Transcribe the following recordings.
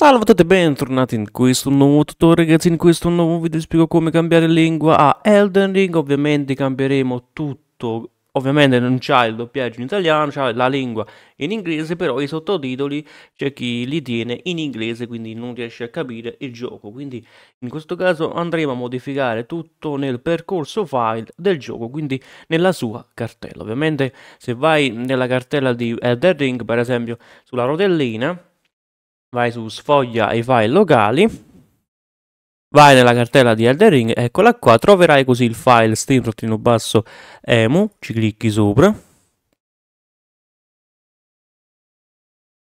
Salve a tutti e bentornati in questo nuovo tutorial ragazzi, in questo nuovo video spiego come cambiare lingua a Elden Ring, ovviamente cambieremo tutto, ovviamente non c'è il doppiaggio in italiano, c'è la lingua in inglese, però i sottotitoli c'è chi li tiene in inglese, quindi non riesce a capire il gioco, quindi in questo caso andremo a modificare tutto nel percorso file del gioco, quindi nella sua cartella, ovviamente se vai nella cartella di Elden Ring, per esempio sulla rotellina, vai su sfoglia i file locali, vai nella cartella di Elder Ring, eccola qua, troverai così il file steam basso emu, ci clicchi sopra,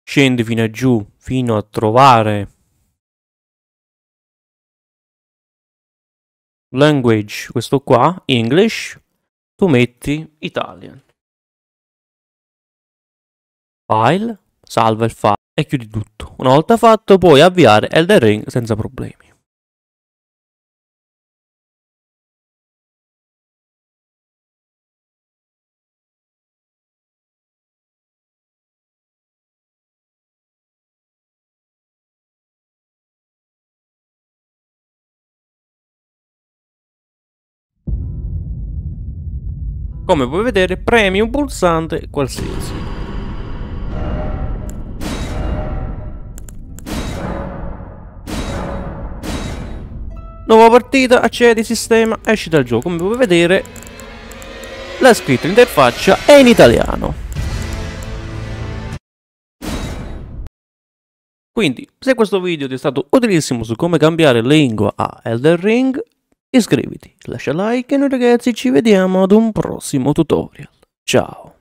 scendi fino a giù, fino a trovare language, questo qua, English, tu metti Italian. File, salva il file e chiudi tutto. Una volta fatto puoi avviare Elden Ring senza problemi. Come puoi vedere premi un pulsante qualsiasi. Nuova partita, accedi sistema, esci dal gioco. Come puoi vedere, la scritta interfaccia è in italiano. Quindi, se questo video ti è stato utilissimo su come cambiare lingua a Elder Ring, iscriviti, lascia like e noi ragazzi ci vediamo ad un prossimo tutorial. Ciao!